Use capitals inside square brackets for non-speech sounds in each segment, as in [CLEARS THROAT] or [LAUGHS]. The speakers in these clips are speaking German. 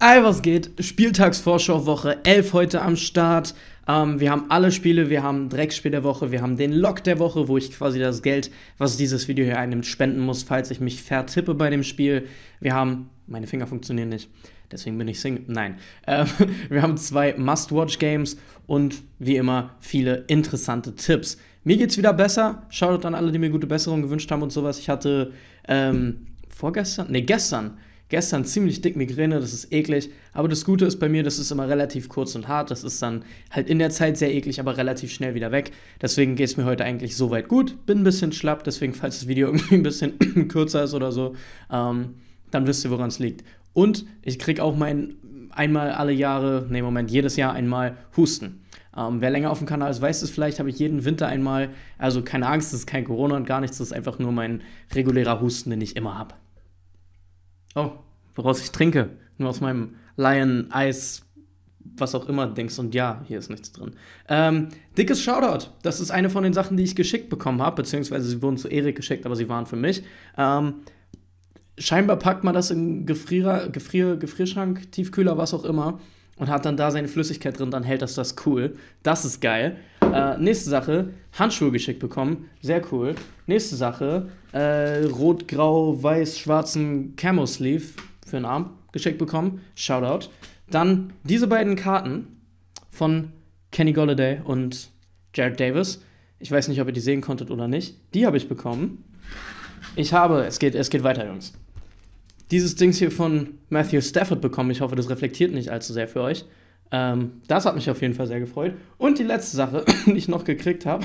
All was geht, Spieltagsvorschau Woche 11 heute am Start. Ähm, wir haben alle Spiele, wir haben Dreckspiel der Woche, wir haben den Lock der Woche, wo ich quasi das Geld, was dieses Video hier einnimmt, spenden muss, falls ich mich vertippe bei dem Spiel. Wir haben, meine Finger funktionieren nicht, deswegen bin ich Single, nein. Ähm, [LAUGHS] wir haben zwei Must-Watch-Games und wie immer viele interessante Tipps. Mir geht's wieder besser, Shoutout an alle, die mir gute Besserung gewünscht haben und sowas. Ich hatte ähm, vorgestern, ne, gestern Gestern ziemlich dick Migräne, das ist eklig. Aber das Gute ist bei mir, das ist immer relativ kurz und hart. Das ist dann halt in der Zeit sehr eklig, aber relativ schnell wieder weg. Deswegen geht es mir heute eigentlich soweit gut. Bin ein bisschen schlapp, deswegen, falls das Video [LAUGHS] irgendwie ein bisschen [CLEARS THROAT] kürzer ist oder so, ähm, dann wisst ihr, woran es liegt. Und ich kriege auch mein einmal alle Jahre, nee, Moment, jedes Jahr einmal Husten. Ähm, wer länger auf dem Kanal ist, weiß es vielleicht, habe ich jeden Winter einmal, also keine Angst, das ist kein Corona und gar nichts, das ist einfach nur mein regulärer Husten, den ich immer habe oh, woraus ich trinke. Nur aus meinem Lion Eis, was auch immer, denkst und ja, hier ist nichts drin. Ähm, dickes Shoutout. Das ist eine von den Sachen, die ich geschickt bekommen habe, beziehungsweise sie wurden zu Erik geschickt, aber sie waren für mich. Ähm, scheinbar packt man das in Gefrierer, Gefrier, Gefrierschrank, Tiefkühler, was auch immer und hat dann da seine Flüssigkeit drin, dann hält das das cool. Das ist geil. Äh, nächste Sache, Handschuhe geschickt bekommen, sehr cool. Nächste Sache, äh, rot-grau-weiß-schwarzen Camo Sleeve für den Arm geschickt bekommen. Shoutout. Dann diese beiden Karten von Kenny Golladay und Jared Davis. Ich weiß nicht, ob ihr die sehen konntet oder nicht. Die habe ich bekommen. Ich habe, es geht, es geht weiter, Jungs. Dieses Dings hier von Matthew Stafford bekommen. Ich hoffe, das reflektiert nicht allzu sehr für euch. Ähm, das hat mich auf jeden Fall sehr gefreut. Und die letzte Sache, [COUGHS] die ich noch gekriegt habe,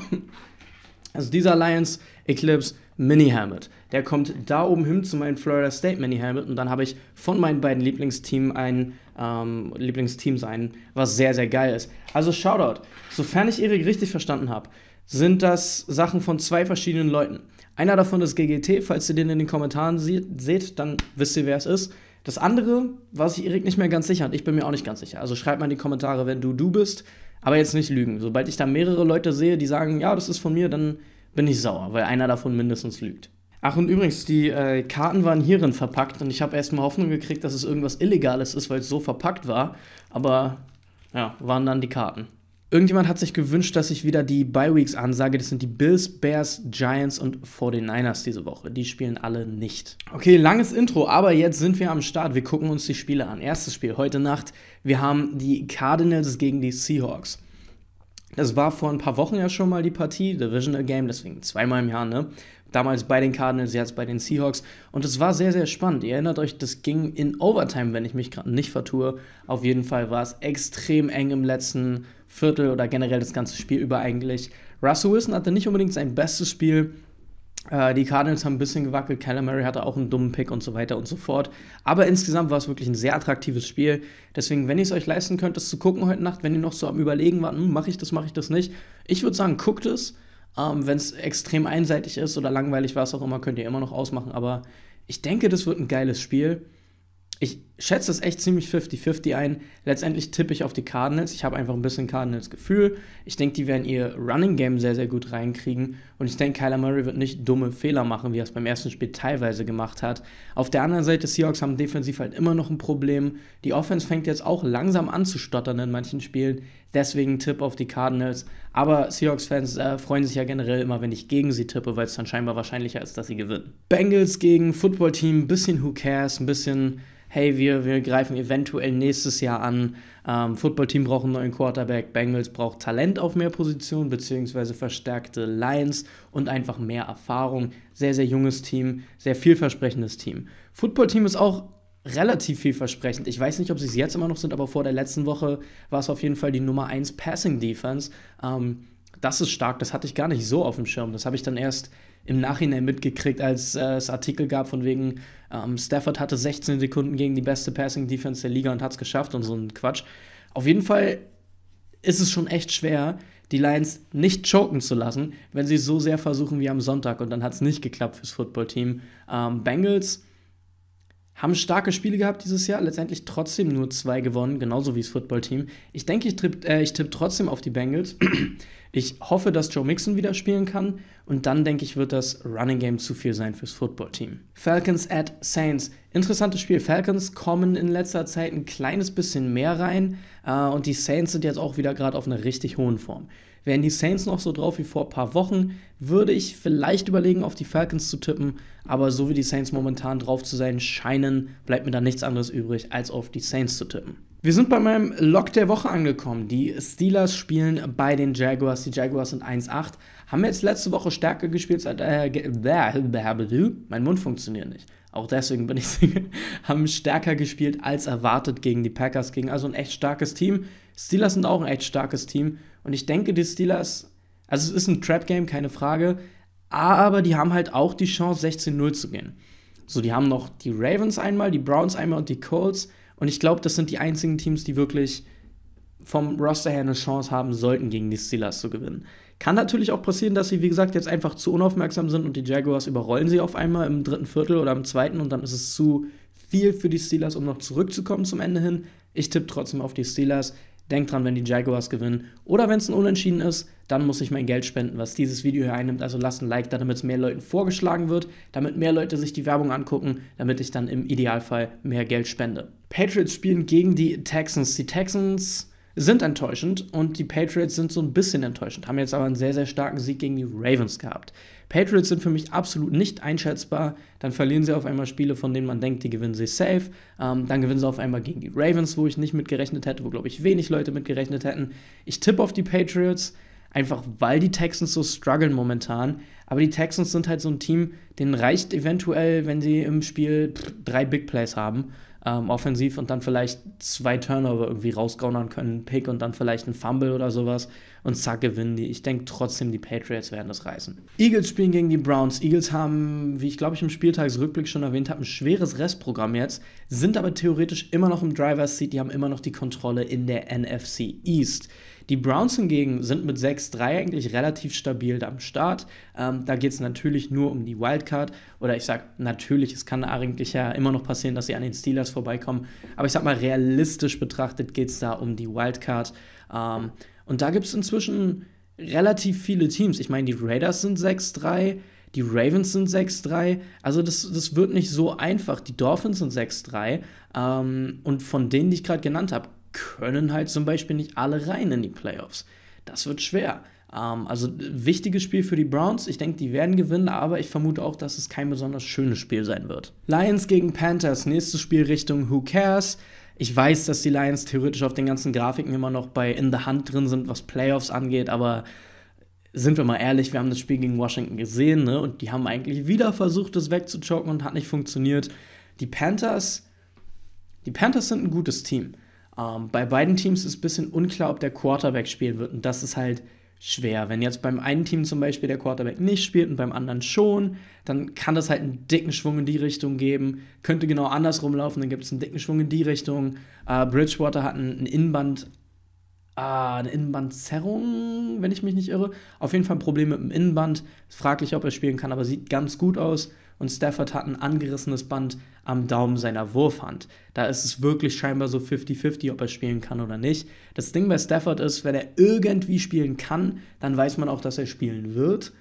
also dieser Alliance Eclipse Mini Helmet. Der kommt da oben hin zu meinem Florida State Mini Helmet und dann habe ich von meinen beiden Lieblingsteam ein, ähm, Lieblingsteams ein, was sehr, sehr geil ist. Also Shoutout. Sofern ich Erik richtig verstanden habe, sind das Sachen von zwei verschiedenen Leuten. Einer davon ist GGT, falls ihr den in den Kommentaren seht, dann wisst ihr, wer es ist. Das andere, was ich Erik nicht mehr ganz sicher und ich bin mir auch nicht ganz sicher. Also schreibt mal in die Kommentare, wenn du du bist. Aber jetzt nicht lügen. Sobald ich da mehrere Leute sehe, die sagen, ja, das ist von mir, dann bin ich sauer, weil einer davon mindestens lügt. Ach und übrigens, die äh, Karten waren hierin verpackt und ich habe erstmal Hoffnung gekriegt, dass es irgendwas Illegales ist, weil es so verpackt war. Aber ja, waren dann die Karten. Irgendjemand hat sich gewünscht, dass ich wieder die Bi-Weeks ansage. Das sind die Bills, Bears, Giants und 49ers diese Woche. Die spielen alle nicht. Okay, langes Intro, aber jetzt sind wir am Start. Wir gucken uns die Spiele an. Erstes Spiel heute Nacht. Wir haben die Cardinals gegen die Seahawks. Das war vor ein paar Wochen ja schon mal die Partie, Divisional Game, deswegen zweimal im Jahr, ne? damals bei den Cardinals, jetzt bei den Seahawks. Und es war sehr, sehr spannend. Ihr erinnert euch, das ging in Overtime, wenn ich mich gerade nicht vertue. Auf jeden Fall war es extrem eng im letzten Viertel oder generell das ganze Spiel über eigentlich. Russell Wilson hatte nicht unbedingt sein bestes Spiel. Äh, die Cardinals haben ein bisschen gewackelt, Calamari hatte auch einen dummen Pick und so weiter und so fort. Aber insgesamt war es wirklich ein sehr attraktives Spiel. Deswegen, wenn ihr es euch leisten könnt, das zu gucken heute Nacht, wenn ihr noch so am Überlegen wart, hm, mache ich das, mache ich das nicht, ich würde sagen, guckt es ähm, Wenn es extrem einseitig ist oder langweilig, was auch immer, könnt ihr immer noch ausmachen. Aber ich denke, das wird ein geiles Spiel. Ich schätze es echt ziemlich 50-50 ein. Letztendlich tippe ich auf die Cardinals. Ich habe einfach ein bisschen Cardinals-Gefühl. Ich denke, die werden ihr Running Game sehr, sehr gut reinkriegen. Und ich denke, Kyler Murray wird nicht dumme Fehler machen, wie er es beim ersten Spiel teilweise gemacht hat. Auf der anderen Seite, Seahawks haben defensiv halt immer noch ein Problem. Die Offense fängt jetzt auch langsam an zu stottern in manchen Spielen. Deswegen Tipp auf die Cardinals. Aber Seahawks-Fans äh, freuen sich ja generell immer, wenn ich gegen sie tippe, weil es dann scheinbar wahrscheinlicher ist, dass sie gewinnen. Bengals gegen Football-Team, ein bisschen Who Cares, ein bisschen, hey, wir, wir greifen eventuell nächstes Jahr an. Ähm, Football-Team braucht einen neuen Quarterback, Bengals braucht Talent auf mehr Positionen, beziehungsweise verstärkte Lines und einfach mehr Erfahrung. Sehr, sehr junges Team, sehr vielversprechendes Team. Football-Team ist auch relativ vielversprechend. Ich weiß nicht, ob sie es jetzt immer noch sind, aber vor der letzten Woche war es auf jeden Fall die Nummer 1 Passing Defense. Ähm, das ist stark, das hatte ich gar nicht so auf dem Schirm. Das habe ich dann erst im Nachhinein mitgekriegt, als äh, es Artikel gab von wegen, ähm, Stafford hatte 16 Sekunden gegen die beste Passing Defense der Liga und hat es geschafft und so ein Quatsch. Auf jeden Fall ist es schon echt schwer, die Lions nicht choken zu lassen, wenn sie so sehr versuchen wie am Sonntag und dann hat es nicht geklappt fürs Footballteam. Ähm, Bengals haben starke Spiele gehabt dieses Jahr, letztendlich trotzdem nur zwei gewonnen, genauso wie das Footballteam. Ich denke, ich tippe äh, tipp trotzdem auf die Bengals. [CLEARS THROAT] Ich hoffe, dass Joe Mixon wieder spielen kann und dann denke ich, wird das Running Game zu viel sein fürs Footballteam. Falcons at Saints. Interessantes Spiel. Falcons kommen in letzter Zeit ein kleines bisschen mehr rein äh, und die Saints sind jetzt auch wieder gerade auf einer richtig hohen Form. Wären die Saints noch so drauf wie vor ein paar Wochen, würde ich vielleicht überlegen, auf die Falcons zu tippen. Aber so wie die Saints momentan drauf zu sein scheinen, bleibt mir da nichts anderes übrig, als auf die Saints zu tippen. Wir sind bei meinem Lock der Woche angekommen. Die Steelers spielen bei den Jaguars. Die Jaguars sind 1-8. Haben jetzt letzte Woche stärker gespielt Seit, Äh, mein Mund funktioniert nicht. Auch deswegen bin ich Single. [LAUGHS] Haben stärker gespielt als erwartet gegen die Packers. Gegen also ein echt starkes Team. Steelers sind auch ein echt starkes Team. Und ich denke, die Steelers, also es ist ein Trap-Game, keine Frage, aber die haben halt auch die Chance, 16-0 zu gehen. So, die haben noch die Ravens einmal, die Browns einmal und die Colts. Und ich glaube, das sind die einzigen Teams, die wirklich vom Roster her eine Chance haben sollten, gegen die Steelers zu gewinnen. Kann natürlich auch passieren, dass sie, wie gesagt, jetzt einfach zu unaufmerksam sind und die Jaguars überrollen sie auf einmal im dritten Viertel oder im zweiten und dann ist es zu viel für die Steelers, um noch zurückzukommen zum Ende hin. Ich tippe trotzdem auf die Steelers. Denkt dran, wenn die Jaguars gewinnen oder wenn es ein Unentschieden ist, dann muss ich mein Geld spenden, was dieses Video hier einnimmt. Also lasst ein Like da, damit es mehr Leuten vorgeschlagen wird, damit mehr Leute sich die Werbung angucken, damit ich dann im Idealfall mehr Geld spende. Patriots spielen gegen die Texans. Die Texans sind enttäuschend und die Patriots sind so ein bisschen enttäuschend, haben jetzt aber einen sehr, sehr starken Sieg gegen die Ravens gehabt. Patriots sind für mich absolut nicht einschätzbar, dann verlieren sie auf einmal Spiele, von denen man denkt, die gewinnen sie safe, ähm, dann gewinnen sie auf einmal gegen die Ravens, wo ich nicht mitgerechnet hätte, wo glaube ich wenig Leute mitgerechnet hätten. Ich tippe auf die Patriots, einfach weil die Texans so strugglen momentan, aber die Texans sind halt so ein Team, denen reicht eventuell, wenn sie im Spiel drei Big Plays haben ähm, offensiv und dann vielleicht zwei Turnover irgendwie rausgaunern können, Pick und dann vielleicht ein Fumble oder sowas und zack gewinnen die. Ich denke trotzdem, die Patriots werden das reißen. Eagles spielen gegen die Browns. Eagles haben, wie ich glaube ich im Spieltagsrückblick schon erwähnt habe, ein schweres Restprogramm jetzt, sind aber theoretisch immer noch im Driver's Seat, die haben immer noch die Kontrolle in der NFC East. Die Browns hingegen sind mit 6-3 eigentlich relativ stabil am Start. Ähm, da geht es natürlich nur um die Wildcard. Oder ich sage natürlich, es kann eigentlich ja immer noch passieren, dass sie an den Steelers vorbeikommen. Aber ich sage mal, realistisch betrachtet geht es da um die Wildcard. Ähm, und da gibt es inzwischen relativ viele Teams. Ich meine, die Raiders sind 6-3. Die Ravens sind 6-3. Also das, das wird nicht so einfach. Die Dolphins sind 6-3. Ähm, und von denen, die ich gerade genannt habe, können halt zum Beispiel nicht alle rein in die Playoffs. Das wird schwer. Ähm, also wichtiges Spiel für die Browns. Ich denke, die werden gewinnen, aber ich vermute auch, dass es kein besonders schönes Spiel sein wird. Lions gegen Panthers. Nächstes Spiel Richtung Who Cares. Ich weiß, dass die Lions theoretisch auf den ganzen Grafiken immer noch bei In the Hand drin sind, was Playoffs angeht, aber sind wir mal ehrlich, wir haben das Spiel gegen Washington gesehen, ne? Und die haben eigentlich wieder versucht, das wegzuchocken und hat nicht funktioniert. Die Panthers, die Panthers sind ein gutes Team. Ähm, bei beiden Teams ist ein bisschen unklar, ob der Quarterback spielen wird. Und das ist halt schwer. Wenn jetzt beim einen Team zum Beispiel der Quarterback nicht spielt und beim anderen schon, dann kann das halt einen dicken Schwung in die Richtung geben. Könnte genau andersrum laufen, dann gibt es einen dicken Schwung in die Richtung. Äh, Bridgewater hat einen, einen Innenband Ah, eine Innenbandzerrung, wenn ich mich nicht irre. Auf jeden Fall ein Problem mit dem Innenband. Fraglich, ob er spielen kann, aber sieht ganz gut aus. Und Stafford hat ein angerissenes Band am Daumen seiner Wurfhand. Da ist es wirklich scheinbar so 50-50, ob er spielen kann oder nicht. Das Ding bei Stafford ist, wenn er irgendwie spielen kann, dann weiß man auch, dass er spielen wird.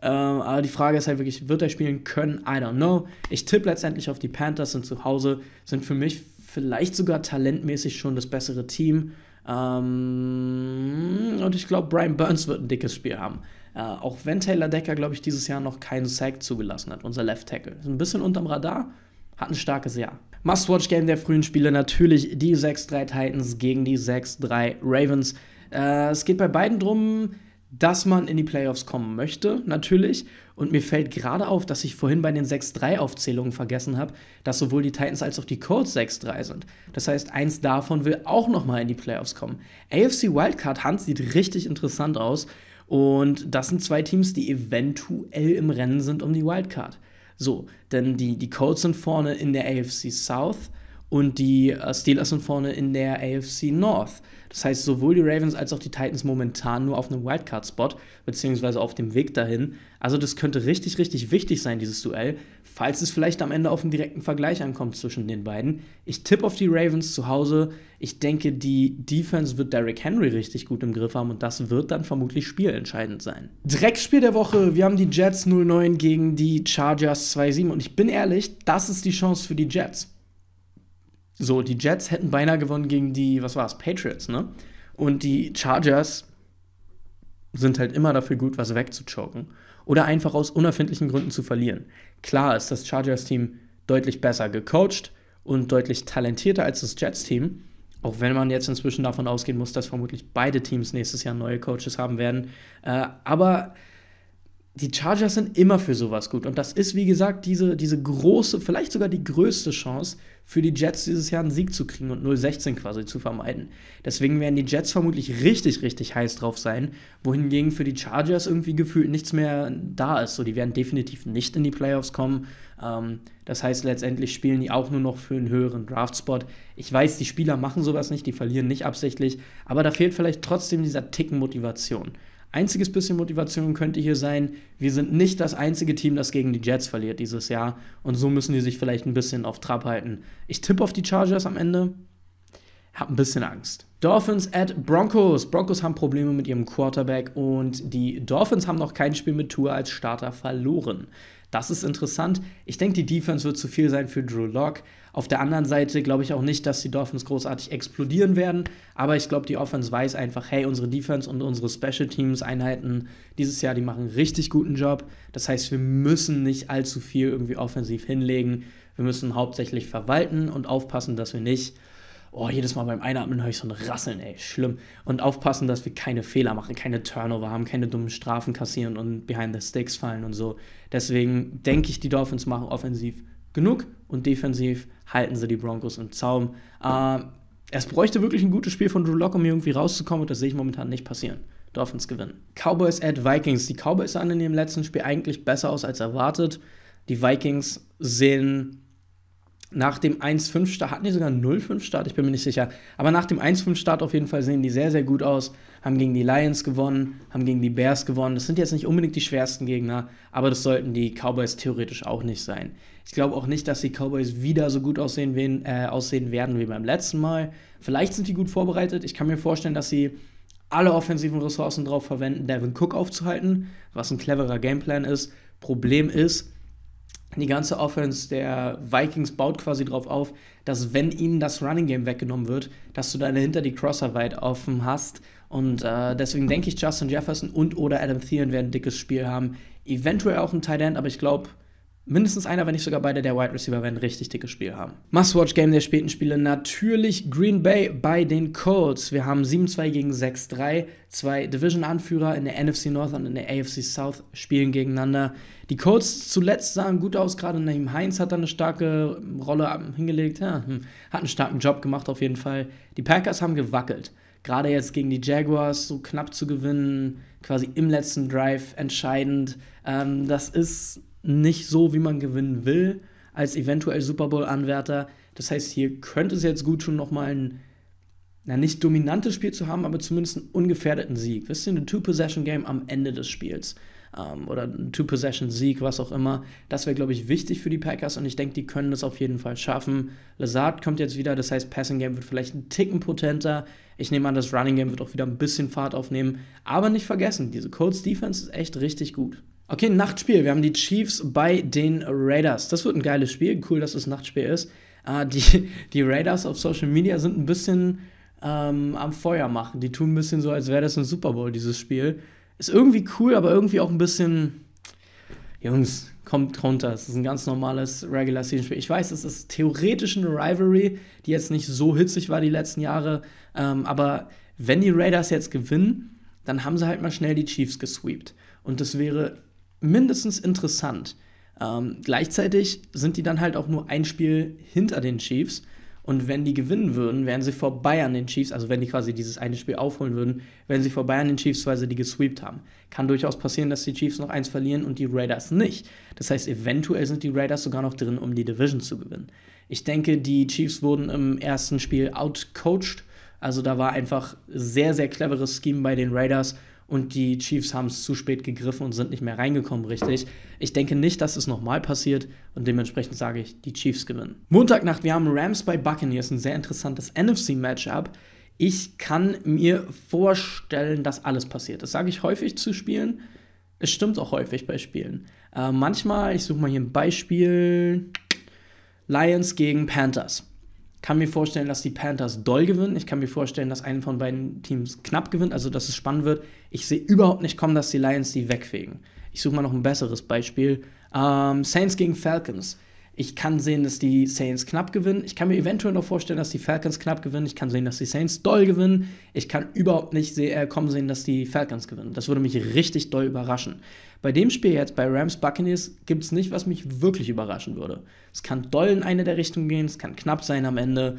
Ähm, aber die Frage ist halt wirklich, wird er spielen können? I don't know. Ich tippe letztendlich auf die Panthers, sind zu Hause, sind für mich vielleicht sogar talentmäßig schon das bessere Team. Ähm, und ich glaube, Brian Burns wird ein dickes Spiel haben. Äh, auch wenn Taylor Decker, glaube ich, dieses Jahr noch keinen Sack zugelassen hat, unser Left Tackle. Ist ein bisschen unterm Radar, hat ein starkes Jahr. Must-Watch-Game der frühen Spiele natürlich die 6-3 Titans gegen die 6-3 Ravens. Äh, es geht bei beiden drum, dass man in die Playoffs kommen möchte, natürlich. Und mir fällt gerade auf, dass ich vorhin bei den 6-3-Aufzählungen vergessen habe, dass sowohl die Titans als auch die Colts 6-3 sind. Das heißt, eins davon will auch nochmal in die Playoffs kommen. AFC Wildcard Hand sieht richtig interessant aus. Und das sind zwei Teams, die eventuell im Rennen sind um die Wildcard. So, denn die, die Colts sind vorne in der AFC South und die äh, Steelers sind vorne in der AFC North. Das heißt, sowohl die Ravens als auch die Titans momentan nur auf einem Wildcard-Spot, beziehungsweise auf dem Weg dahin. Also, das könnte richtig, richtig wichtig sein, dieses Duell, falls es vielleicht am Ende auf einen direkten Vergleich ankommt zwischen den beiden. Ich tippe auf die Ravens zu Hause. Ich denke, die Defense wird Derrick Henry richtig gut im Griff haben und das wird dann vermutlich spielentscheidend sein. Dreckspiel der Woche. Wir haben die Jets 0-9 gegen die Chargers 2-7 und ich bin ehrlich, das ist die Chance für die Jets so, die Jets hätten beinahe gewonnen gegen die, was war es, Patriots, ne? Und die Chargers sind halt immer dafür gut, was wegzuchoken. Oder einfach aus unerfindlichen Gründen zu verlieren. Klar ist das Chargers-Team deutlich besser gecoacht und deutlich talentierter als das Jets-Team. Auch wenn man jetzt inzwischen davon ausgehen muss, dass vermutlich beide Teams nächstes Jahr neue Coaches haben werden. Äh, aber die Chargers sind immer für sowas gut. Und das ist, wie gesagt, diese, diese große, vielleicht sogar die größte Chance für die Jets dieses Jahr einen Sieg zu kriegen und 0-16 quasi zu vermeiden. Deswegen werden die Jets vermutlich richtig, richtig heiß drauf sein, wohingegen für die Chargers irgendwie gefühlt nichts mehr da ist. So, die werden definitiv nicht in die Playoffs kommen. Ähm, das heißt, letztendlich spielen die auch nur noch für einen höheren Draftspot. Ich weiß, die Spieler machen sowas nicht, die verlieren nicht absichtlich, aber da fehlt vielleicht trotzdem dieser Ticken Motivation. Einziges bisschen Motivation könnte hier sein, wir sind nicht das einzige Team, das gegen die Jets verliert dieses Jahr und so müssen die sich vielleicht ein bisschen auf Trab halten. Ich tippe auf die Chargers am Ende, hab ein bisschen Angst. Dolphins at Broncos. Broncos haben Probleme mit ihrem Quarterback und die Dolphins haben noch kein Spiel mit Tour als Starter verloren. Das ist interessant. Ich denke, die Defense wird zu viel sein für Drew Locke. Auf der anderen Seite glaube ich auch nicht, dass die Dolphins großartig explodieren werden, aber ich glaube, die Offense weiß einfach, hey, unsere Defense und unsere Special Teams Einheiten dieses Jahr, die machen einen richtig guten Job. Das heißt, wir müssen nicht allzu viel irgendwie offensiv hinlegen. Wir müssen hauptsächlich verwalten und aufpassen, dass wir nicht oh, jedes Mal beim Einatmen höre ich so ein Rasseln, ey, schlimm. Und aufpassen, dass wir keine Fehler machen, keine Turnover haben, keine dummen Strafen kassieren und behind the sticks fallen und so. Deswegen denke ich, die Dolphins machen offensiv genug und defensiv halten sie die Broncos im Zaum. Äh, es bräuchte wirklich ein gutes Spiel von Drew Locke, um hier irgendwie rauszukommen und das sehe ich momentan nicht passieren. Dolphins gewinnen. Cowboys at Vikings. Die Cowboys sahen in ihrem letzten Spiel eigentlich besser aus als erwartet. Die Vikings sehen nach dem 1-5-Start, hatten die sogar einen 0-5-Start? Ich bin mir nicht sicher. Aber nach dem 1-5-Start auf jeden Fall sehen die sehr, sehr gut aus. Haben gegen die Lions gewonnen, haben gegen die Bears gewonnen. Das sind jetzt nicht unbedingt die schwersten Gegner, aber das sollten die Cowboys theoretisch auch nicht sein. Ich glaube auch nicht, dass die Cowboys wieder so gut aussehen, wen, äh, aussehen werden wie beim letzten Mal. Vielleicht sind die gut vorbereitet. Ich kann mir vorstellen, dass sie alle offensiven Ressourcen darauf verwenden, Devin Cook aufzuhalten, was ein cleverer Gameplan ist. Problem ist, die ganze Offense der Vikings baut quasi darauf auf, dass wenn ihnen das Running Game weggenommen wird, dass du deine hinter die Crosser weit offen hast. Und äh, deswegen denke ich, Justin Jefferson und oder Adam Thielen werden ein dickes Spiel haben. Eventuell auch ein Tight End, aber ich glaube, mindestens einer, wenn nicht sogar beide der Wide Receiver werden richtig dickes Spiel haben. Must-Watch Game der späten Spiele natürlich Green Bay bei den Colts. Wir haben 7-2 gegen 6-3. Zwei Division-Anführer in der NFC North und in der AFC South spielen gegeneinander. Die Colts zuletzt sahen gut aus, gerade Naheem Heinz hat da eine starke Rolle hingelegt. Ja, hm, hat einen starken Job gemacht auf jeden Fall. Die Packers haben gewackelt gerade jetzt gegen die Jaguars so knapp zu gewinnen, quasi im letzten Drive entscheidend, ähm, das ist nicht so, wie man gewinnen will, als eventuell Super Bowl-Anwärter. Das heißt, hier könnte es jetzt gut tun, nochmal ein, na, nicht dominantes Spiel zu haben, aber zumindest einen ungefährdeten Sieg. Wisst ihr, ein Two-Possession-Game am Ende des Spiels. Ähm, oder ein Two-Possession-Sieg, was auch immer. Das wäre, glaube ich, wichtig für die Packers und ich denke, die können das auf jeden Fall schaffen. Lazard kommt jetzt wieder, das heißt, Passing-Game wird vielleicht ein Ticken potenter. Ich nehme an, das Running-Game wird auch wieder ein bisschen Fahrt aufnehmen. Aber nicht vergessen, diese Colts-Defense ist echt richtig gut. Okay, Nachtspiel. Wir haben die Chiefs bei den Raiders. Das wird ein geiles Spiel. Cool, dass es das Nachtspiel ist. Äh, die, die Raiders auf Social Media sind ein bisschen ähm, am Feuer machen. Die tun ein bisschen so, als wäre das ein Super Bowl, dieses Spiel. Ist irgendwie cool, aber irgendwie auch ein bisschen. Jungs, kommt runter. Es ist ein ganz normales Regular Season Spiel. Ich weiß, es ist theoretisch eine Rivalry, die jetzt nicht so hitzig war die letzten Jahre. Ähm, aber wenn die Raiders jetzt gewinnen, dann haben sie halt mal schnell die Chiefs gesweept. Und das wäre mindestens interessant. Ähm, gleichzeitig sind die dann halt auch nur ein Spiel hinter den Chiefs. Und wenn die gewinnen würden, wären sie vorbei an den Chiefs, also wenn die quasi dieses eine Spiel aufholen würden, wären sie vorbei an den Chiefs, weil sie die gesweept haben. Kann durchaus passieren, dass die Chiefs noch eins verlieren und die Raiders nicht. Das heißt, eventuell sind die Raiders sogar noch drin, um die Division zu gewinnen. Ich denke, die Chiefs wurden im ersten Spiel outcoached. Also da war einfach sehr, sehr cleveres Scheme bei den Raiders und die Chiefs haben es zu spät gegriffen und sind nicht mehr reingekommen, richtig. Ich denke nicht, dass es nochmal passiert und dementsprechend sage ich, die Chiefs gewinnen. Montagnacht, wir haben Rams bei Buccaneers, ein sehr interessantes NFC-Matchup. Ich kann mir vorstellen, dass alles passiert. Das sage ich häufig zu Spielen. Es stimmt auch häufig bei Spielen. Äh, manchmal, ich suche mal hier ein Beispiel: Lions gegen Panthers kann mir vorstellen, dass die Panthers doll gewinnen. Ich kann mir vorstellen, dass einen von beiden Teams knapp gewinnt, also dass es spannend wird. Ich sehe überhaupt nicht kommen, dass die Lions die wegfegen. Ich suche mal noch ein besseres Beispiel. Ähm, Saints gegen Falcons. Ich kann sehen, dass die Saints knapp gewinnen. Ich kann mir eventuell noch vorstellen, dass die Falcons knapp gewinnen. Ich kann sehen, dass die Saints doll gewinnen. Ich kann überhaupt nicht se äh, kommen sehen, dass die Falcons gewinnen. Das würde mich richtig doll überraschen. Bei dem Spiel jetzt, bei Rams Buccaneers, gibt es nicht, was mich wirklich überraschen würde. Es kann doll in eine der Richtungen gehen, es kann knapp sein am Ende.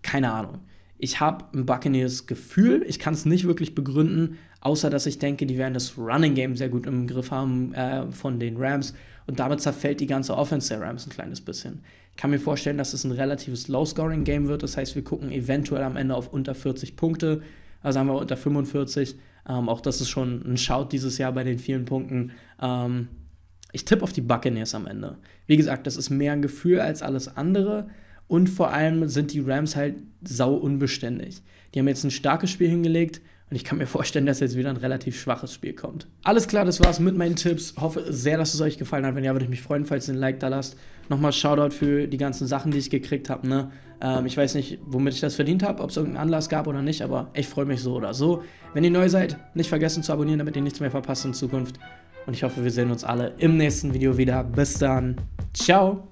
Keine Ahnung. Ich habe ein Buccaneers-Gefühl, ich kann es nicht wirklich begründen, außer dass ich denke, die werden das Running Game sehr gut im Griff haben äh, von den Rams und damit zerfällt die ganze Offense der Rams ein kleines bisschen. Ich kann mir vorstellen, dass es ein relatives Low-Scoring-Game wird. Das heißt, wir gucken eventuell am Ende auf unter 40 Punkte. Also haben wir unter 45. Ähm, auch das ist schon ein Shout dieses Jahr bei den vielen Punkten. Ähm, ich tippe auf die Buccaneers am Ende. Wie gesagt, das ist mehr ein Gefühl als alles andere. Und vor allem sind die Rams halt sau unbeständig. Die haben jetzt ein starkes Spiel hingelegt und ich kann mir vorstellen, dass jetzt wieder ein relativ schwaches Spiel kommt. Alles klar, das war's mit meinen Tipps. Hoffe sehr, dass es euch gefallen hat. Wenn ja, würde ich mich freuen, falls ihr ein Like da lasst. Nochmal Shoutout für die ganzen Sachen, die ich gekriegt habe. Ne? Ähm, ich weiß nicht, womit ich das verdient habe, ob es irgendeinen Anlass gab oder nicht, aber ich freue mich so oder so. Wenn ihr neu seid, nicht vergessen zu abonnieren, damit ihr nichts mehr verpasst in Zukunft. Und ich hoffe, wir sehen uns alle im nächsten Video wieder. Bis dann. Ciao.